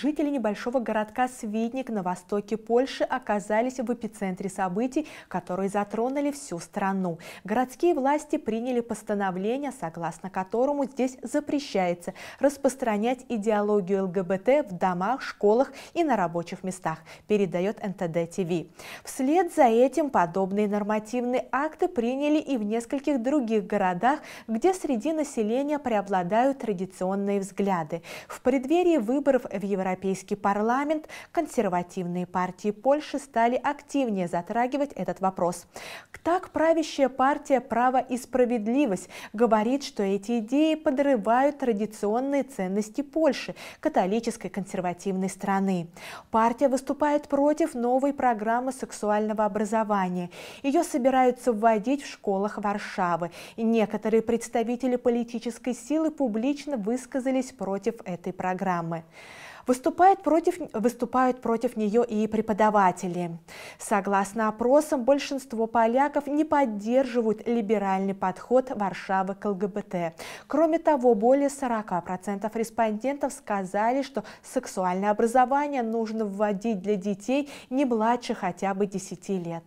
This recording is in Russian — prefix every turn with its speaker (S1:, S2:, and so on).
S1: Жители небольшого городка Свидник на востоке Польши оказались в эпицентре событий, которые затронули всю страну. Городские власти приняли постановление, согласно которому здесь запрещается распространять идеологию ЛГБТ в домах, школах и на рабочих местах, передает НТД-ТВ. Вслед за этим подобные нормативные акты приняли и в нескольких других городах, где среди населения преобладают традиционные взгляды. В преддверии выборов в Европе Европейский парламент, консервативные партии Польши стали активнее затрагивать этот вопрос. Так правящая партия «Право и справедливость» говорит, что эти идеи подрывают традиционные ценности Польши, католической консервативной страны. Партия выступает против новой программы сексуального образования. Ее собираются вводить в школах Варшавы. И некоторые представители политической силы публично высказались против этой программы. Выступают против, выступают против нее и преподаватели. Согласно опросам, большинство поляков не поддерживают либеральный подход Варшавы к ЛГБТ. Кроме того, более 40% респондентов сказали, что сексуальное образование нужно вводить для детей не младше хотя бы 10 лет.